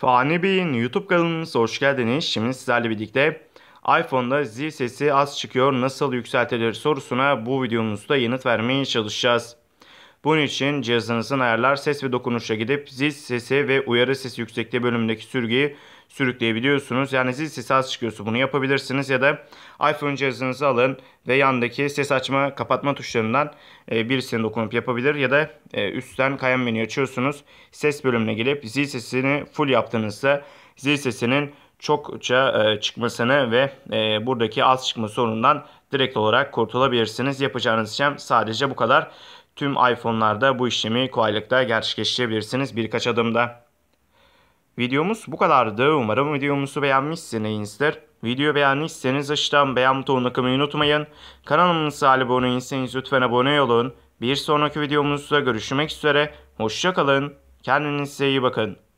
Fani Bey'in YouTube kanalımıza hoş geldiniz. Şimdi sizlerle birlikte iPhone'da zil sesi az çıkıyor nasıl yükseltilir sorusuna bu videomuzda yanıt vermeye çalışacağız. Bunun için cihazınızın ayarlar ses ve dokunuşa gidip zil sesi ve uyarı sesi yüksekliği bölümündeki sürgüyü sürükleyebiliyorsunuz. Yani zil sesi az çıkıyorsa bunu yapabilirsiniz ya da iPhone cihazınızı alın ve yandaki ses açma kapatma tuşlarından e, birisini dokunup yapabilir ya da e, üstten kayan menüyü açıyorsunuz. Ses bölümüne gelip zil sesini full yaptığınızda zil sesinin çokça e, çıkmasını ve buradaki az çıkma sorunundan direkt olarak kurtulabilirsiniz. Yapacağınız işlem sadece bu kadar. Tüm iPhone'larda bu işlemi kolaylıkla gerçekleştirebilirsiniz birkaç adımda. Videomuz bu kadardı. Umarım videomuzu beğenmişsinizdir. Video beğenmişseniz aşağıdan beğen butonuna kımayı unutmayın. Kanalımıza abone değilseniz lütfen abone olun. Bir sonraki videomuzda görüşmek üzere. Hoşçakalın. Kendinize iyi bakın.